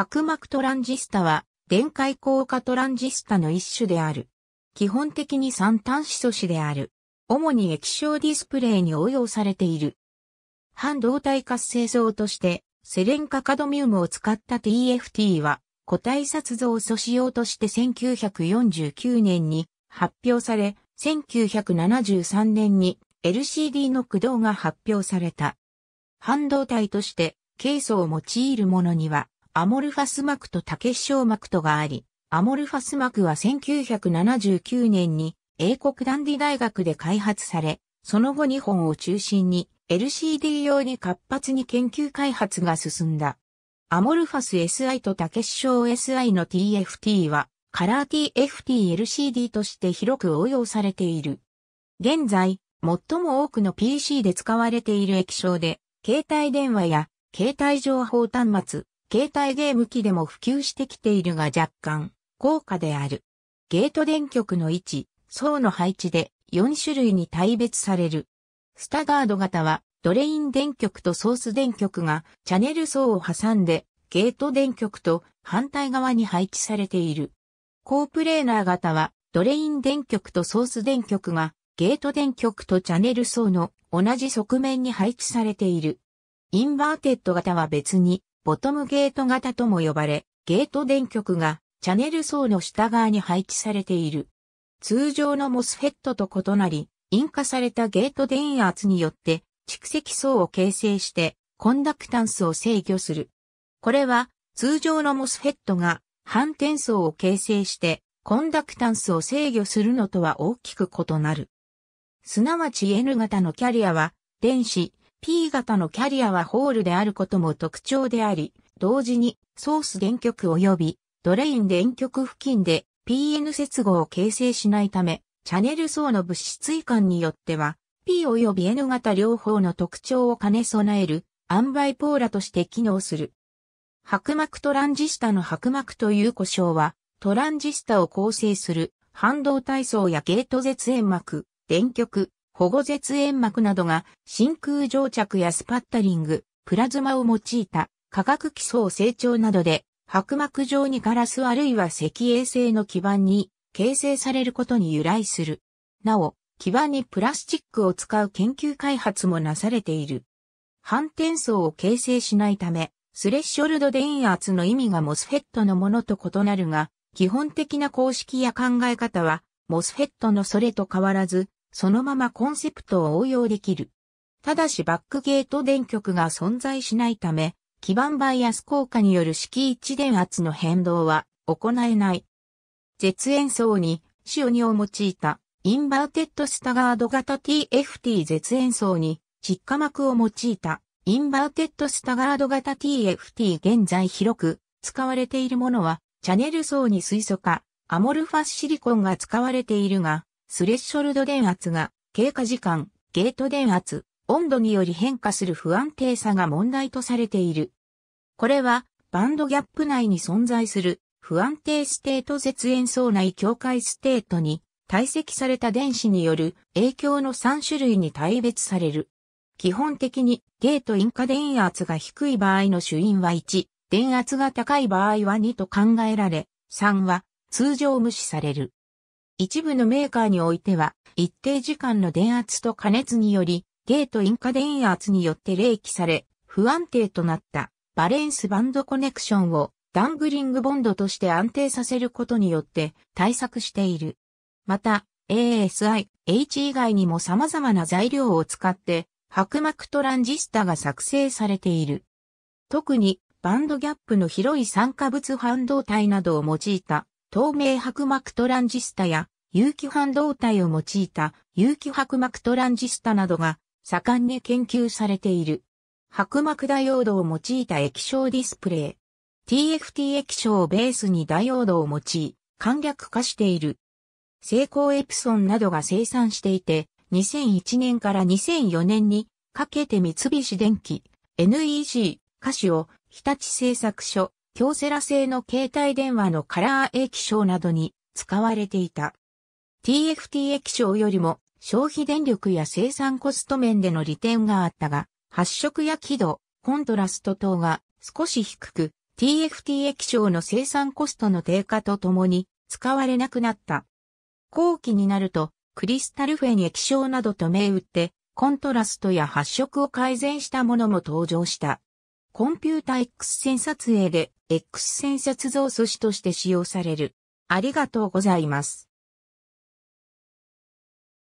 白膜トランジスタは、電解硬化トランジスタの一種である。基本的に三端子素子である。主に液晶ディスプレイに応用されている。半導体活性層として、セレンカカドミウムを使った TFT は、固体殺像素子用として1949年に発表され、1973年に LCD の駆動が発表された。半導体として、ケイ素を用いるものには、アモルファス膜と竹小膜とがあり、アモルファス膜は1979年に英国ダンディ大学で開発され、その後2本を中心に LCD 用に活発に研究開発が進んだ。アモルファス SI と竹小 SI の TFT はカラー TFT-LCD として広く応用されている。現在、最も多くの PC で使われている液晶で、携帯電話や携帯情報端末、携帯ゲーム機でも普及してきているが若干、高価である。ゲート電極の位置、層の配置で4種類に対別される。スタガード型は、ドレイン電極とソース電極がチャネル層を挟んで、ゲート電極と反対側に配置されている。コープレーナー型は、ドレイン電極とソース電極がゲート電極とチャネル層の同じ側面に配置されている。インバーテッド型は別にボトムゲート型とも呼ばれ、ゲート電極がチャネル層の下側に配置されている。通常のモスフェットと異なり、引火されたゲート電圧によって蓄積層を形成してコンダクタンスを制御する。これは通常のモスフェットが反転層を形成してコンダクタンスを制御するのとは大きく異なる。すなわち N 型のキャリアは電子、P 型のキャリアはホールであることも特徴であり、同時にソース電極及びドレイン電極付近で PN 接合を形成しないため、チャネル層の物質移管によっては、P 及び N 型両方の特徴を兼ね備える、アンバイポーラとして機能する。白膜トランジスタの白膜という故障は、トランジスタを構成する半導体層やゲート絶縁膜、電極、保護絶縁膜などが真空蒸着やスパッタリング、プラズマを用いた化学基礎を成長などで白膜状にガラスあるいは石英製の基板に形成されることに由来する。なお、基板にプラスチックを使う研究開発もなされている。反転層を形成しないため、スレッショルド電圧の意味がモスフェットのものと異なるが、基本的な公式や考え方は、モスフェットのそれと変わらず、そのままコンセプトを応用できる。ただしバックゲート電極が存在しないため、基板バイアス効果による式一電圧の変動は行えない。絶縁層にシオニを用いたインバーテッドスタガード型 TFT 絶縁層に窒化膜を用いたインバーテッドスタガード型 TFT 現在広く使われているものはチャネル層に水素化アモルファスシリコンが使われているがスレッショルド電圧が経過時間、ゲート電圧、温度により変化する不安定さが問題とされている。これはバンドギャップ内に存在する不安定ステート絶縁層内境界ステートに堆積された電子による影響の3種類に大別される。基本的にゲート因果電圧が低い場合の主因は1、電圧が高い場合は2と考えられ、3は通常無視される。一部のメーカーにおいては、一定時間の電圧と加熱により、ゲート因果電圧によって冷気され、不安定となったバレンスバンドコネクションをダングリングボンドとして安定させることによって対策している。また、ASI、H 以外にも様々な材料を使って白膜トランジスタが作成されている。特にバンドギャップの広い酸化物半導体などを用いた透明薄膜トランジスタや有機半導体を用いた有機薄膜トランジスタなどが盛んに研究されている。薄膜ダイオードを用いた液晶ディスプレイ。TFT 液晶をベースにダイオードを用い、簡略化している。成功エプソンなどが生産していて、2001年から2004年にかけて三菱電機、NEC、カシオ、日立製作所、京セラ製の携帯電話のカラー液晶などに使われていた。TFT 液晶よりも消費電力や生産コスト面での利点があったが、発色や輝度、コントラスト等が少し低く、TFT 液晶の生産コストの低下とともに使われなくなった。後期になると、クリスタルフェン液晶などと銘打って、コントラストや発色を改善したものも登場した。コンピュータ X 線撮影で X 線撮像素子として使用される。ありがとうございます。